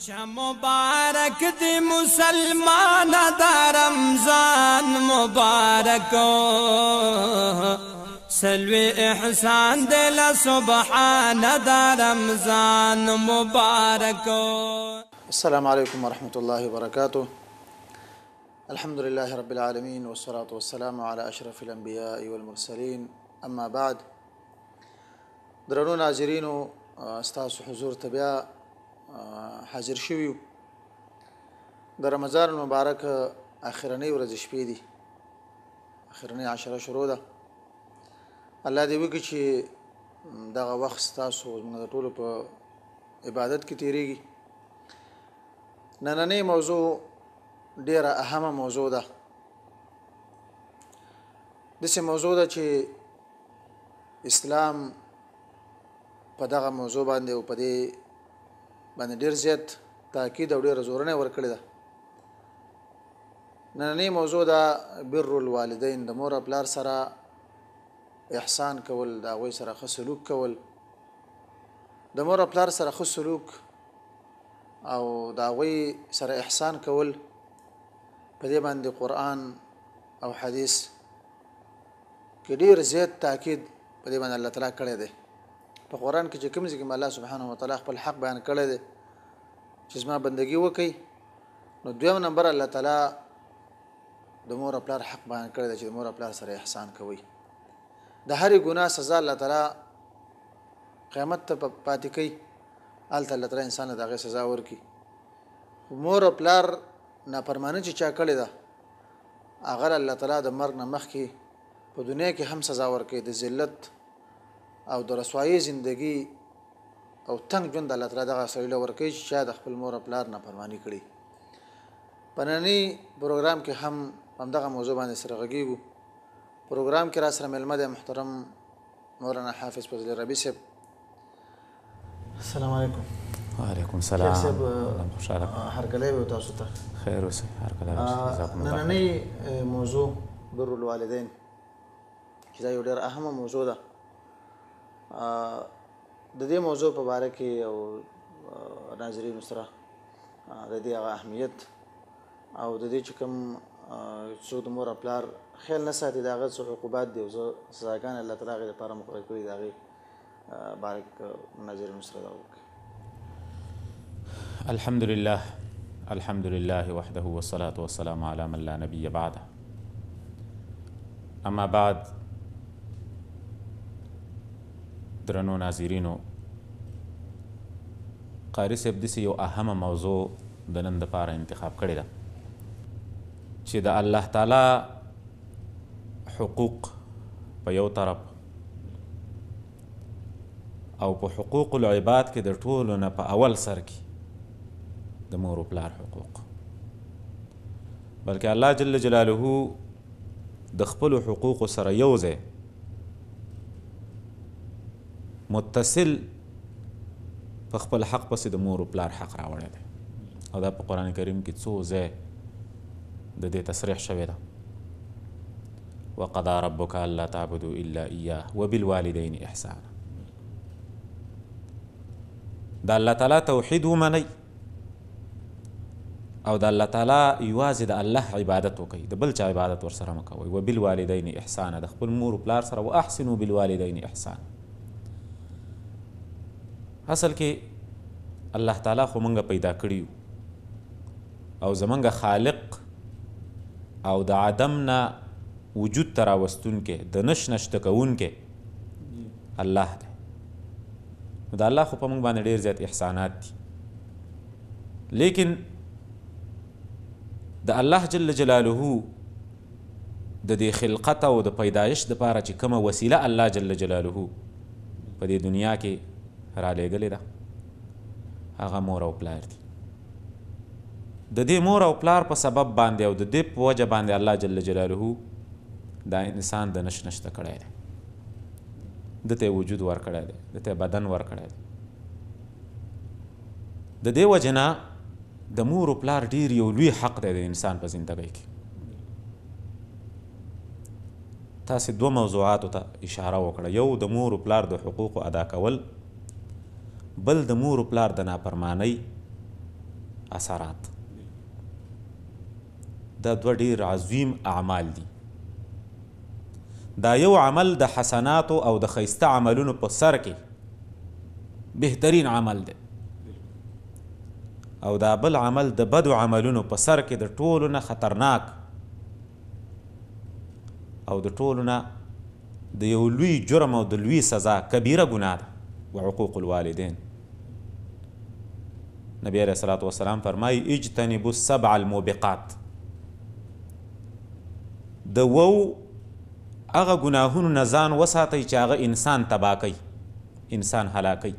شا مبارک دی مسلمان دا رمضان مبارک سلوی احسان دل سبحان دا رمضان مبارک السلام علیکم ورحمت الله وبرکاتہ الحمد لله رب العالمين والصلاة والسلام على أشرف الأنبياء والمرسلين أما بعد درنو ناظرینو ستاسو حضور تبعا حاضر شوی د رمضان المبارک اخرنی ورځ شپې دي اخرنی عشره شروع ده الله دې وکړي چې دغه وخت تاسو موږ ټول په عبادت کې تیریږي نننې موضوع ډیره اهمه موضوع ده دسه موضوع ده چې اسلام په دغه موضوع باندې او په دې باندې ډیر زیات تاکید او ډیر زورنه ورکړی ده نننی موضوع دا بر الوالدین د مور پلار سره احسان کول دا غوي سره ښه سلوک کول د مور پلار سره ښه سلوک او دا غوي سره احسان کول په دې باندې قران او حدیث کې ډیر زیات تاکید په دې باندې الله تعالی کړی دی په قران کې چې کوم ځکه الله سبحانه و تعالی خپل حق بیان کړی دی چې ما بندگی وکړي نو دویم نمبر الله تعالی د مور خپل حق بیان کړی دی چې مور خپل سره احسان کوي د هر ګناه سزا الله تعالی قیامت ته پاتې کوي الله تعالی انسان له دغه سزا ورکي مور خپل نافرمانی چې چا کړی دا اگر الله تعالی د مرګ نه مخکي په دنیا کې هم سزا ورکړي د ذلت او د رسوایی زندگی او تنگ ژوند الله تعالی دغه سړی له ورکی چې شاید خپل مور پلار نه پرمانی کړي پننی پروګرام کې هم همدغه موضوع باندې سره غږیږو پروګرام کې را سره ملمد محترم مولانا حافظ فضل ربی صاحب السلام علیکم وعلیکم السلام صاحب خوشاله هر کله به تاسو ته خیر اوسئ هر کله نننی موضوع بر الوالدین چې دا یو ډیر اهمه موضوع ده د دې موضوع په باره کې او ناظرین سره د دې هغه اهمیت او د دې چې کوم څو د مور پلار خیال نه ساتي دا غو عقوبات دی او سزاګان الله تعالی غیر لپاره مقرر کړی دا غي بارک ناظرین سره دا وکړي الحمدلله الحمدلله وحده والصلاه والسلام على من لا نبي بعده اما بعد درنو ناظرینو قاری صاحب داسې یو اهمه موضوع د نن دپاره انتخاب کړې ده چې د الله تعالی حقوق په یو طرف او په حقوق العباد کې د ټولو نه په اول سر کې د مور پلار حقوق بلکې الله جل جلاله د خپلو حقوقو سره یو ځای متصل په خپل حق پسې د مور او پلار حق راوړی دی او دا په قرآن کریم کې څو ځای د دې تصریح شوی ده وقضا ربك الله تعبدو الا اياه وبالوالدين احسانا دا الله تعالی توحید ومنئ او د الله تعالی یوازې د الله عبادت وکړئ د بل چا عبادت ورسره مه کوئ وبالوالدین احسانا د خپل مور و پلار سره واحسنوا بالوالدین احسانا اصل کې الله تعالی خو مونږ پیدا کړی او زمونږ خالق او د عدم نه وجود ته راوستون کې د نش نشته کوون کې الله دی نو د الله خو په مونږ باندې ډېر زیات احسانات دي لیکن د الله جل جلاله د دې خلقت او د پیدایش د پاره چې کومه وسیله الله جل جلاله په دې دنیا کې را لېږلې ده هغه مور او پلار دي د دې مور او پلار په سبب باندې او د دې په وجه باندې الله جل جلاله دا انسان د نش نشته کړی دی د ته وجود ورکړی دی د ته بدن ورکړی دی د دې وجنه د مور او پلار ډیر یو لوی حق دی د انسان په زندګۍ کې تاسو دوه موضوعاتو ته اشاره وکړه یو د مور او پلار د حقوقو ادا کول بل د مور او پلار د نافرمانۍ اثرات دا دوه ډیر عظیم اعمال دي دا یو عمل د حسناتو او د ښایسته عملونو په سر کې بهترین عمل دی او دا بل عمل د بدو عملونو په سر کې د ټولو نه خطرناک او د ټولو نه د یو لوی جرم او د لوی سزا کبیره ګناه ده وعقوق الوالدین نبی علیه صلات و سلام فرمای اجتنبوا السبع الموبقات د وو هغه ګناهونو نه ځان وساتئ چې هغه انسان تبا کوي انسان هلاکوي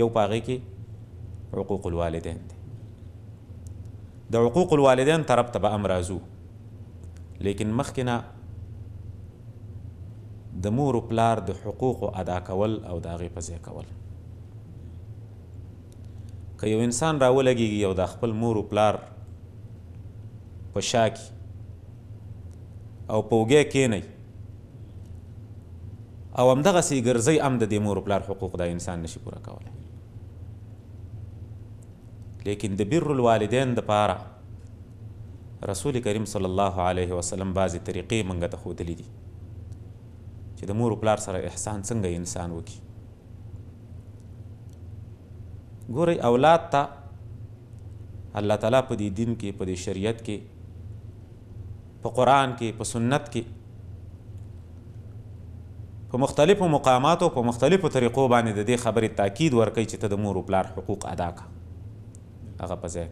یو په هغې کې حقوق الوالدین دی د حقوق الوالدین طرف ته به هم راځو لیکن مخکې نه د مور و پلار د حقوقو ادا کول او د هغې په ځای کول که یو انسان را ولګیږي او د خپل مور او پلار په شا کې او په اوږه کینی او همدغسې ګرځئ هم د دې مور او پلار حقوق دا انسان نشي پوره کولی لیکن د بر الوالدین د پاره رسول کریم صلی الله علیه وسلم بعضې طریقې منګه ته ښودلې دي چې د مور و پلار سره احسان څنګه انسان وکړي ګورئ اولاد ته الله تعالی په دې دین کې په دې شریعت کې په قرآن کې په سنت کې په مختلفو مقاماتو په مختلفو طریقو باندې د دې خبرې تاکید ورکوي چې ته د مور و پلار حقوق ادا کړه هغه په ځای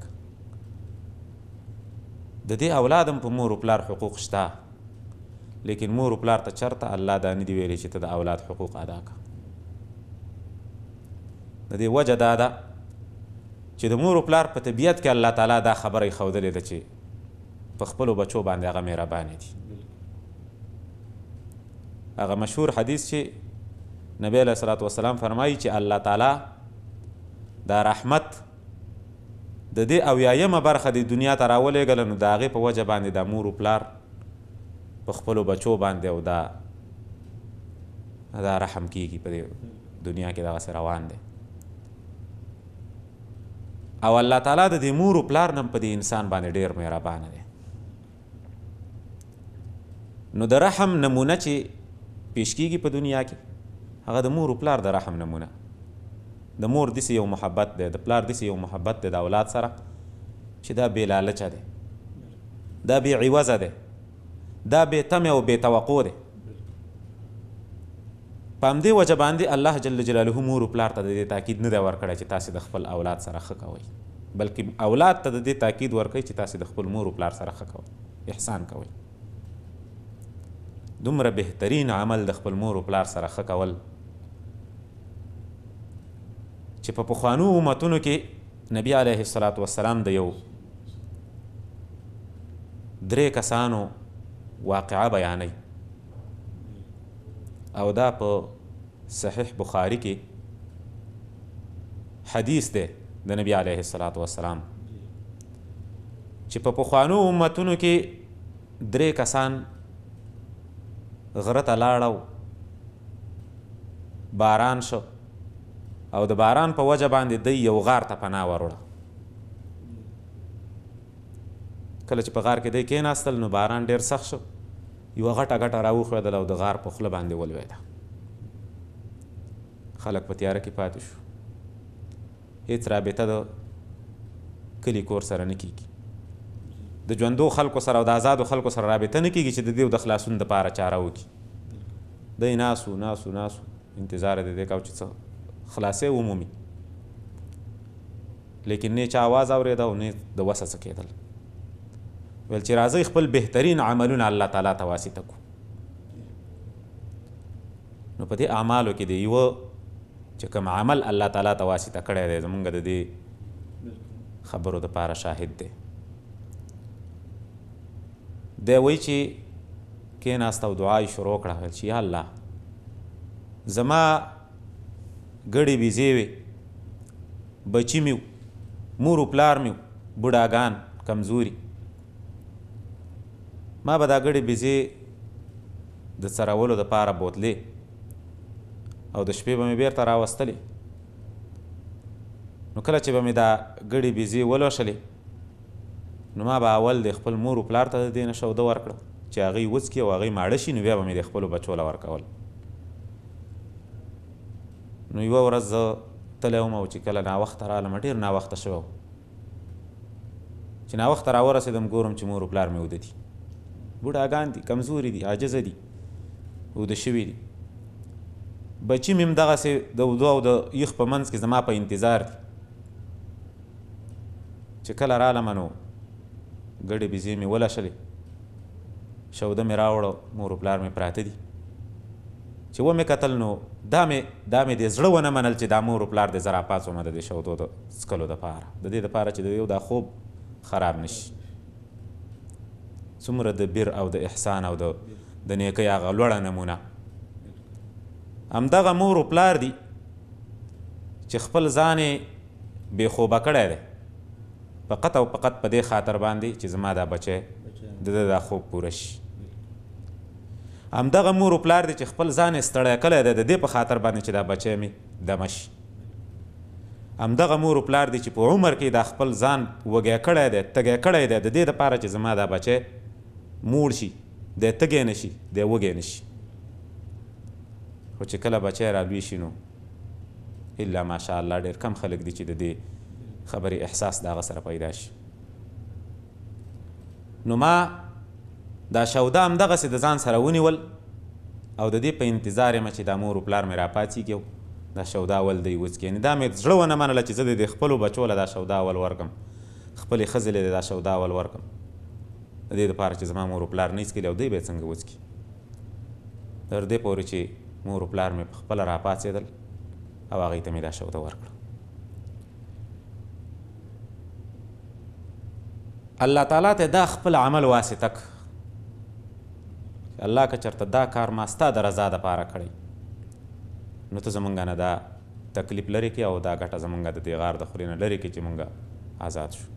د دې اولاد هم په مور و پلار حقوق شته لیکن مور و پلار ته چرته الله دا نه دی ویلی چې ته د اولاد حقوق ادا کړه د دې وجه دا ده چې د مور او پلار په طبیعت کې الله تعالی دا خبره خودلې ده چې په خپلو بچو باندې هغه مهربانې دي هغه مشهور حدیث چې نبی علیه صلات وسلام فرمایي چې الله تعالی دا رحمت د دې اویایمه برخه د دنیا ته راولېږله نو د هغې په وجه باندې د مور پلار په خپلو بچو باندې او دا دا رحم کیږي په دنیا کې دغسې روان دی او الله تعالی د دې مور او پلار نم په دې انسان باندې ډیر مهربان دی نو د رحم نمونه چې پیش کیږي په دنیا کې هغه د مور او پلار د رحم نمونه د مور دسی یو محبت دی د پلار دسی یو محبت دی د اولاد سره چې دا بې لالچه دی دا بې عوضه دی دا بې تمې او بې توقع دی په همدې وجه باندې الله جل جلاله مور پلار ته د دې تاکید نه دی ورکړی چې تاسې د خپل اولاد سره ښه کوئ بلکې اولاد ته د دې تاکید ورکړئ چې تاسې د خپل مور پلار سره ښه کوئ احسان کوئ دومره بهترین عمل د خپل مور او پلار سره ښه کول چې په پخوانو امتونو کې نبی علیه الصلاۃ وسلام د یو درې کسانو واقعه بیانوي او دا په صحیح بخاری کې حدیث دی د نبی علیه الصلاۃ والسلام چې په پخوانو امتونو کې درې کسان غره ته لاړو باران شو او د باران په وجه باندې دی یو غار ته پناه وروړه کله چې په غار کې دی کېناستل نو باران ډیر سخت شو یوه غټه غټه راوښوېدله او د غار په خوله باندې ولوېده خلک په تیاره کې پاتې شو هیڅ رابطه د کلي کور سره نه کیږي د ژوندو خلکو سره او د آزادو خلکو سره رابطه نه کیږي چې د دې د خلاصون دپاره چاره وکړي دی ناسو ناسو ناسو انتظار یې د دې کو چې څه خلاصې ومومي لیکن نه چا اواز اورېده او نه د وسه څه کېدل ویل چې راځئ خپل بهترین عملونه الله تعالی ته واسطه کو نو په دې اعمالو کې د یوه چې کوم عمل الله تعالی ته واسطه کړی دی زمونږ د دې خبرو دپاره شاهد دی دی وایي چې کېناست او دعا یې شروع کړه ویل چې یا الله زما ګډې بیزې وې بچي مې مور و پلار مې بوډاګان کمزوري ما به دا ګډې بیزې د څرولو دپاره بوتلې او د شپې به مې بیرته راوستلې نو کله چې به مې دا ګډې بیزې ولوشلې نو ما به اول د خپل مور و پلار ته د دې نه شوده ورکړه چې هغوی وڅکي او هغوی ماړه شي نو بیا به مې د خپلو بچو له ورکول نو یوه ورځ زه تللی وم او چې کله ناوخته رالم ډېر ناوخته شوی چې ناوخته راورسېدم ګورم چې مور و پلار مې وده دي بوډاګان دي کمزوري دي عاجز دي او د شوی دي بچی مم دغه سه د دوه او د یخ په منځ کې زما په انتظار دي چې کله رااله منو ګړې بيزي مې ولا شلې شوده مې راوړو مور پلار مې پراته دي چې و مې قتل نو دا مې دا مې د زړه ونه منل چې دا مور پلار دې زرا پاسو مده دې شو دو د سکلو د پاره د دې د پاره چې د یو دا خوب خراب نشي څومره د بیر او د احسان او د د نیکۍ هغه لوړه نمونه همدغه مور و پلار دي چې خپل ځان یې بېخوبه کړی دی فقط او فقط په دې خاطر باندې چې زما دا بچی د ده دا خوب پوره شي همدغه مور و پلار دی چې خپل ځان ستړی کړی دی د دې په خاطر باندې چې دا بچی مې دمه شي همدغه مور و پلار دی چې په عمر کې دا خپل ځان وږی کړی دی تږی کړی دی د دې دپاره چې زما دا بچی موړ شي د تګی نه شي د وږی نه شي خو چې کله بچی رالوی شي نو الا ماشاءالله ډېر کم خلک دي چې د دې خبرې احساس د هغه سره پیدا شي نو ما دا شوده همدغسې د ځان سره ونیول او د دې په انتظار یم چې دا مور و پلار مې راپاڅېږي او دا شوده اول دی وڅکي یعنې دا مې زړه ونه منله چې زه د دې خپلو بچو له دا شوده اول ورکم خپلې ښځې له دا شوده اول ورکم دې دپاره چې زما مور و پلار نه څکلي او دوی به یې څنګه وڅکي تر دې پورې چې مور و پلار مې پخپله راپاڅېدل او هغې ته مې دا شوده ورکړه الله تعالی ته دا خپل عمل واسطه الله که چرته دا کار ما ستا د رضا دپاره کړی نو ته زمونږ نه دا تکلیف لري کې او دا ګټه زمونږ د دې غار د خورې نه لري کې چې مونږ آزاد شو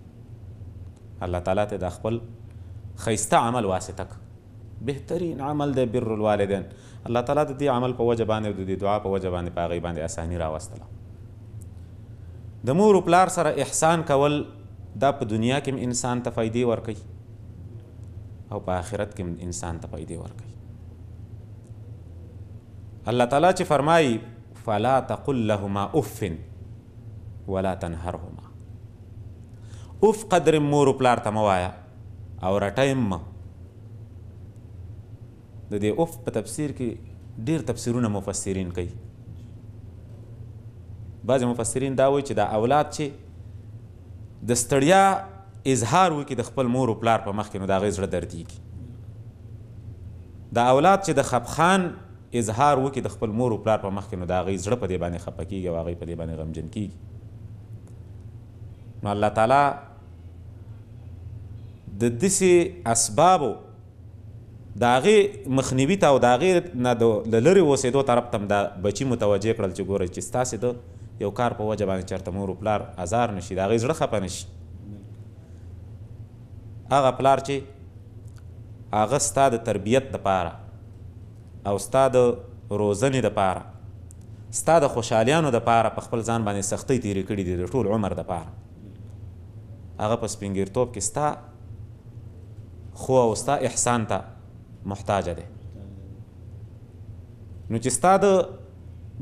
الله تعالی ته دا خپل خیسته عمل واسطه بهترین عمل د بر الوالدین الله تعالی د دې عمل په وجه باندې د دې دعا په وجه باندې په هغې باندې اساني راوستله د مور و پلار سره احسان کول دا په دنیا کې انسان ته فایدې ورکوي او په آخرت کې انسان ته فایدې ورکوي الله تعالی چې فرمایي فلا تقل لهما اف ولا تنهرهما اف قدر مور و پلار ته مه وایه او رټایم د دې اوف په تفسیر کې ډیر تفسیرونه مفسرین کوي بعض مفسرین دا وایي چې دا اولاد چې د ستړیا اظهار وکړي د خپل مور او پلار په مخ کې نو دا غي زړه دردیږي دا اولاد چې د خپخان اظهار وکړي د خپل مور او پلار په مخ کې نو دا غي زړه په دې باندې خپه کیږي او هغه په دې باندې غمجن کیږي نو الله تعالی د دسې اسبابو د هغې مخنیوي ته او د هغې نه د له لرې اوسېدو طرف ته هم دا بچي متوجه کړل چې ګوره چې ستاسې د یو کار په وجه باندې چېرته مور پلار ازار نه شي د هغې زړه خفه نه شي هغه پلار چې هغه ستا د تربیت دپاره او ستا د روزنې دپاره ستا د خوشحالیانو دپاره په خپل ځان باندې سختۍ تېرې کړي دي د ټول عمر دپاره هغه په سپینګیرتوب کې ستا خو او ستا احسان ته محتاج دی نو چې ستا د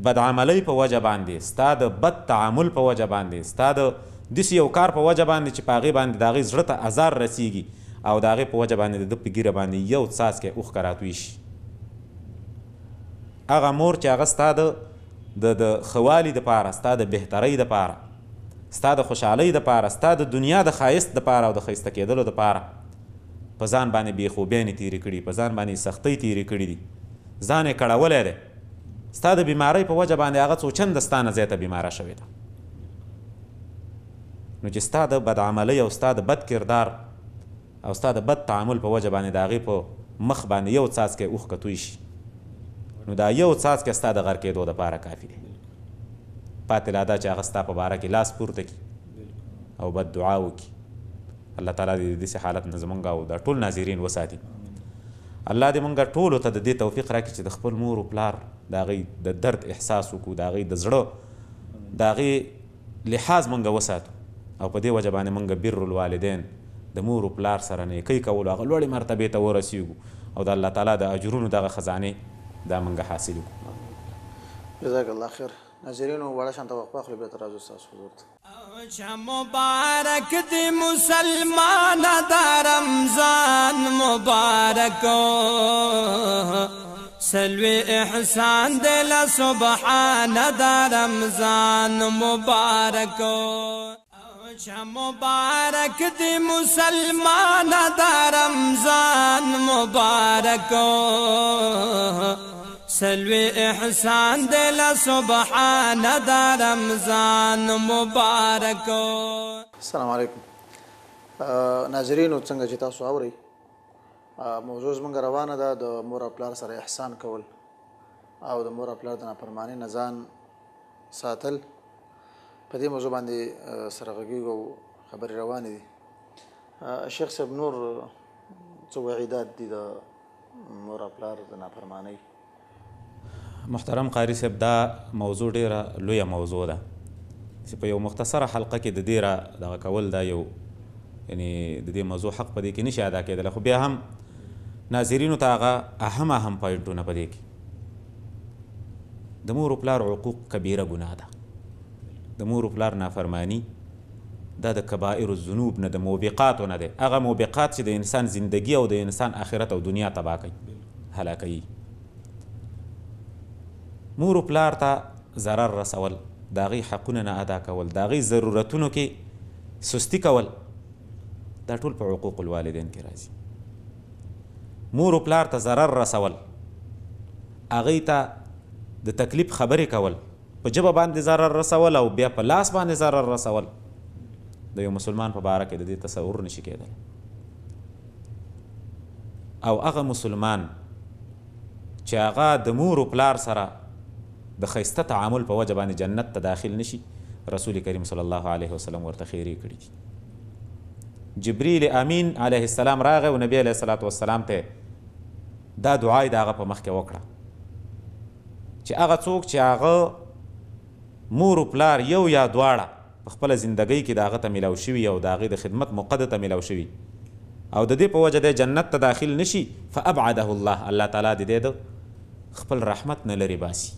بدعملۍ په وجه باندې ستا د بد تعامل په وجه باندې ستا د داسې یو کار په وجه باندې چې په هغې باندې د هغې زړه ته ازار رسیږي او د هغې په وجه باندې د ده په ګیره باندې یو څاڅکی اوښکه راتوی شي هغه مور چې هغه ستا د د د خوالي دپاره ستا د بهترۍ دپاره ستا د خوشحالۍ دپاره ستا د دنیا د ښایست دپاره او د ښایسته کېدلو دپاره په ځان باندې بې خوبیانې تیرې کړي په ځان باندې سختۍ تیرې کړي دي ځان یې کړولی دی ستا د بیمارۍ په وجه باندې هغه څو چنده ستا نه زیاته بیماره شوې ده نو چې ستا د بدعملۍ او ستا د بد کردار او ستا د بد تعامل په وجه باندې د هغې په مخ باندې یو څاڅکی اوښکتوی شي نو دا یو څاڅکی ستا د غر کېدو دپاره کافي دی پاتې لا دا چې هغه ستا په باره کې لاس پورته کړي او بد دعا وکړي الله تعالی دې داسې حالت نه زمونږ او دا ټول ناظرین وساتي الله دې مونږ ټولو ته د دې توفیق راکړي چې د خپل مور او پلار د هغې د درد احساس وکړو د هغې د زړه د هغې لحاظ مونږ وساتو او په دې وجه باندې مونږ بر الوالدین د مور او پلار سره نیکۍ کولو هغه لوړې مرتبې ته ورسیږو او د الله تعالی د اجرونو دغه خزانې دا مونږ حاصل کړو جزاک الله خیر ناظرینو وړه شانته وقفه خو به ترازو ستاسو حضور ته وجه مبارک دی مسلمان دا رمضان مبارکو سلوی احسان دل سبحان دا رمضان مبارکو وجه مبارک دی مسلمان دا رمضان مبارکو سلوی احسان دل سبحان دا رمضان مبارک السلام علیکم ناظرینو څنګه چې تاسو اورئ موضوع زمونږ روانه ده د مور او پلار سره احسان کول او د مور او پلار د نافرمانی نه ځان ساتل په دې موضوع باندې سره غږیږو خبرې روانې دي شیخ صاحب نور څه وعیدات دي د مور او پلار د نافرمانی محترم قاری صاحب دا موضوع ډیره لویه موضوع ده چې په یو مختصره حلقه کې د دې را دغه کول دا یو یعنی د دې موضوع حق په دې کې نشي ادا کېدلی خو بیا هم ناظرینو ته هغه اهم اهم پوینټونه په دې کې د مور پلار حقوق کبیره ګناه ده د مور پلار نافرمانی دا د کبائر الذنوب نه د موبقاتو نه دی هغه موبقات چې د انسان زندگی او د انسان آخرت او دنیا تباه کوي هلاکوي مور او پلار ته ضرر رسول د هغې حقونه نه ادا کول د هغې ضرورتونو کې سستی کول دا ټول په حقوق الوالدین کې راځي مور او پلار ته ضرر رسول هغې ته د تکلیف خبرې کول په ژبه باندې ضرر رسول او بیا په لاس باندې ضرر رسول د یو مسلمان په باره کې د دې تصور نشي کېدل او هغه مسلمان چې هغه د مور او پلار سره د خیسته تعامل په وجه باندې جنت ته داخل نشي رسول کریم صلی الله علیه وسلم ورته خیری کړي دي جبریل امین علیه السلام راغی او نبی علیه الصلاۃ والسلام ته دا دعا یې د هغه په مخ کې وکړه چې هغه څوک چې هغه مور و پلار یو یا دواړه په خپله زندګۍ کې د هغه ته میلاو شوي او د هغې د خدمت مقده ته میلاو شوي او د دې په وجه د جنت ته داخل نشي فابعده الله الله تعالی د دې د خپل رحمت نه لري باسي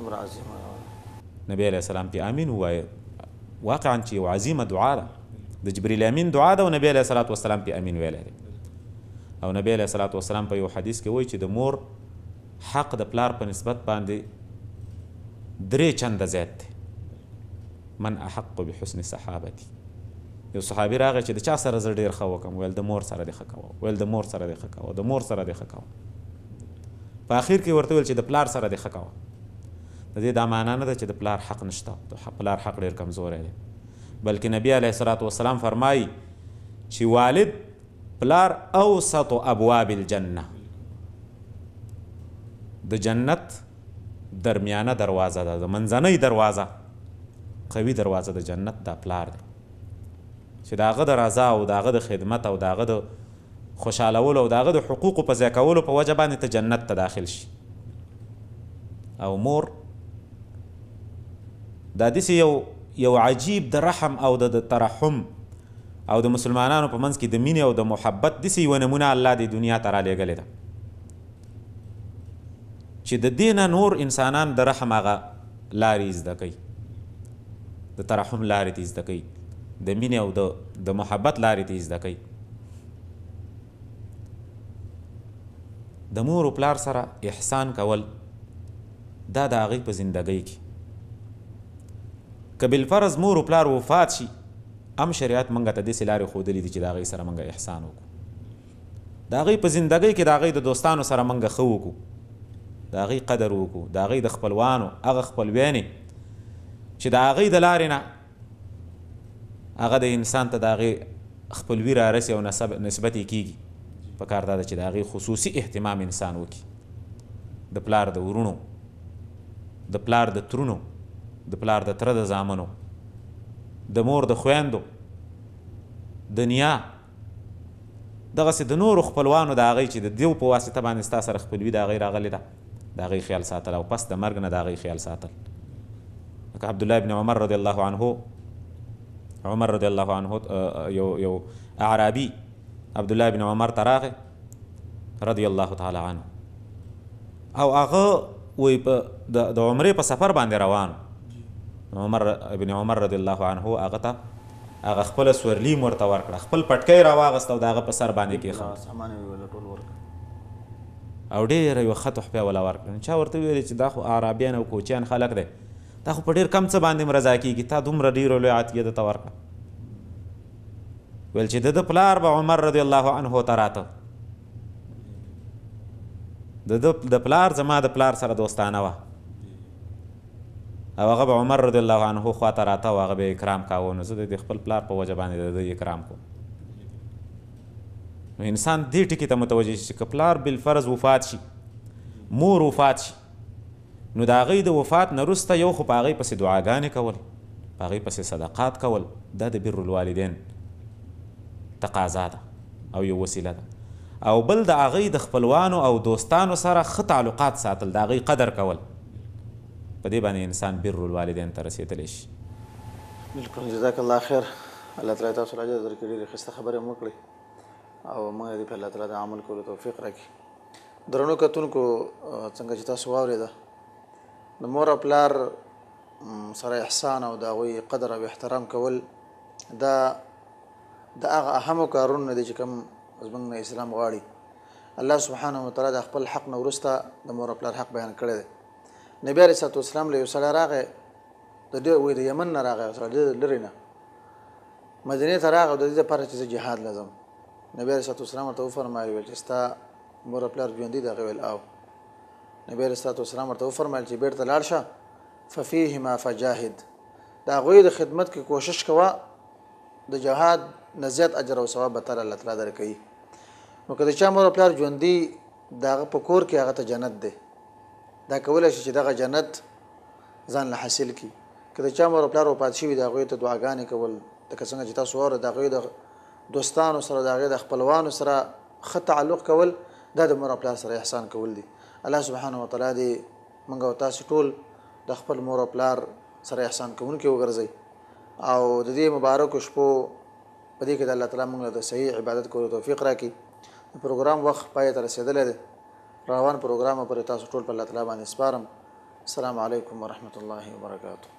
څومره عظیمه نبی علیه السلام پې امین ووایه واقعا چې یو عظیمه دعا ده د جبریل امین دعا ده او نبی علیه السلام پې امین ویلی دی او نبی علیه الصلاه والسلام په یو حدیث کې وایي چې د مور حق د پلار په نسبت باندې درې چنده زیات دی من احق بحسن صحابتي یو صحابي راغی چې د چا سره زه ډېر ښه وکم ویل د مور سره دې ښه کوه ویل د مور سره دې ښه کوه د مور سره دې ښه کوه په اخیر کې ورته ویل چې د پلار سره دې ښه کوه د دې دا معنا نه ده چې د پلار حق نشته د پلار حق ډیر کمزوری دی بلکې نبی علیه الصلات والسلام فرمایي چې والد پلار اوسط ابواب الجنه د جنت درمیانه دروازه ده د منځنۍ دروازه قوي دروازه د جنت دا پلار دی چې داغه د رضا او داغه د خدمت او داغه د خوشحالولو او داغه د حقوقو په ځای کولو په وجه باندې ته جنت ته داخل شي او مور دا داسې یو یو عجیب د رحم او د ترحم او د مسلمانانو په منځ کې د مینې او د محبت داسې یوه نمونه الله د دنیا ته رالیږلې ده چې د دې نه نور انسانان د رحم هغه لارې زده کوي د ترحم لارې ته زده کوي د مینې او د د محبت لارې ته زده کوي د مور و پلار سره احسان کول دا د هغې په زندګۍ کې که بالفرض مور او پلار وفات شي هم شریعت منګه ته داسې لارې ښودلې دي چې د هغې سره منګه احسان وکړو د هغې په زندګۍ کې د هغې د دوستانو سره منګه ښه وکړو د هغې قدر وکړو د هغې د خپلوانو هغه خپلوینې چې د هغې د لارې نه هغه د انسان ته د هغې خپلوي رارسي او نسب نسبت یې کېږي پکار دا ده چې د هغې خصوصي اهتمام انسان وکړي د پلار د ورونو د پلار د ترونو د پلار د تره د زامنو د مور د خویندو د نیا دغسې د نورو خپلوانو د هغې چې د دیو په واسطه باندې ستا سره خپلوي د هغې راغلې ده د هغې خیال ساتل او پس د مرګ نه د هغې خیال ساتل لکه عبدالله بن عمر رضی الله عنه عمر رضی الله عنه یو یو اعرابي عبدالله بن عمر ته راغی رضی الله تعالی عنه او هغه وی په د عمرې په سفر باندې روانو عمر ابن عمر رضی الله عنه هغه ته هغه خپل سورلی مرته ورکړه خپل پټکی راواغست او دغه په سر باندې کېښه او ډېر یو خط خپیا ولا ورکړه چا ورته ویل چې دا خو عربیان او کوچیان خلک دی دا خو په ډېر کم څه باندې مرزا کیږي تا دومره ډېر لوی عطیه درته ورکړه ویل چې د پلار به عمر رضی الله عنه ته راته د د پلار زما د پلار سره دوستانه وه او هغه به عمر رضی الله عنه خواته راته او هغه به اکرام کاوه نو زه د خپل پلار په وجه باندې د اکرام کوم نو انسان دې ټکي ته متوجه شي چې پلار بالفرض وفات شي مور وفات شي نو د هغې د وفات نه وروسته یو خو په هغې پسې دعاګانې کول په هغې پسې صدقات کول دا د بر الوالدین تقاضا ده او یو وسیله ده او بل د هغې د خپلوانو او دوستانو سره ښه تعلقات ساتل د هغې قدر کول په دې باندې انسان بر الوالدین ته رسیدلی شي بالکل جزاک الله خیر الله تعالی تاسو له اجازه درکړي ډېرې ښایسته خبرې مو کړې او موږ دې په الله تعالی د عمل کولو توفیق راکړي درنو کتونکو څنګه چې تاسو واورېده د مور او پلار سره احسان او د هغوی قدر او احترام کول دا د هغه اهم کارونه دي چې کوم زمونږ اسلام غواړي الله سبحانه وتعالی د خپل حق نورسته د مور خپل حق بیان کړی دی نبی عليه الصلاه والسلام له سره راغې د دې وې د یمن نه راغې سره د لری نه مدینه ته راغې د دې لپاره چې جهاد لازم نبی عليه الصلاه والسلام ورته فرمایي چې ستا مور خپل ژوند دي دغه ول او نبی عليه الصلاه والسلام ورته فرمایي چې بیرته لاړ شه ففيهما فجاهد دا غوی د خدمت کې کوشش کوه د جهاد نزیات اجر او ثواب به تعالی الله تعالی درکوي نو کله چې مور خپل ژوند دي دغه په کور کې هغه ته جنت ده دا کولای شي چې دغه جنت ځان له حاصل کی کله چې مور خپل رو پات شي دا غوي ته دعاګانې کول د کسانه چې تاسو وره دا غوي د دوستانو سره دا غوي د خپلوانو سره خ تعلق کول دا د مور خپل سره احسان کول دي الله سبحانه و تعالی دې منګو تاسو ټول د خپل مور خپل سره احسان کوونکې وګرځي او د دې مبارک شپو په دې کې د الله تعالی موږ له صحیح عبادت کولو توفیق راکړي پروګرام وخت پای ته رسیدلی دی روان پروګرام پر تاسو ټول په الله تعالی باندې سپارم السلام علیکم ورحمت الله وبرکاته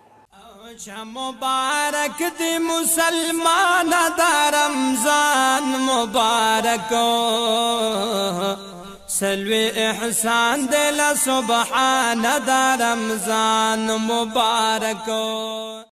مبارک دی مسلمان دا رمضان مبارک سلوی احسان دل سبحان دا رمضان مبارک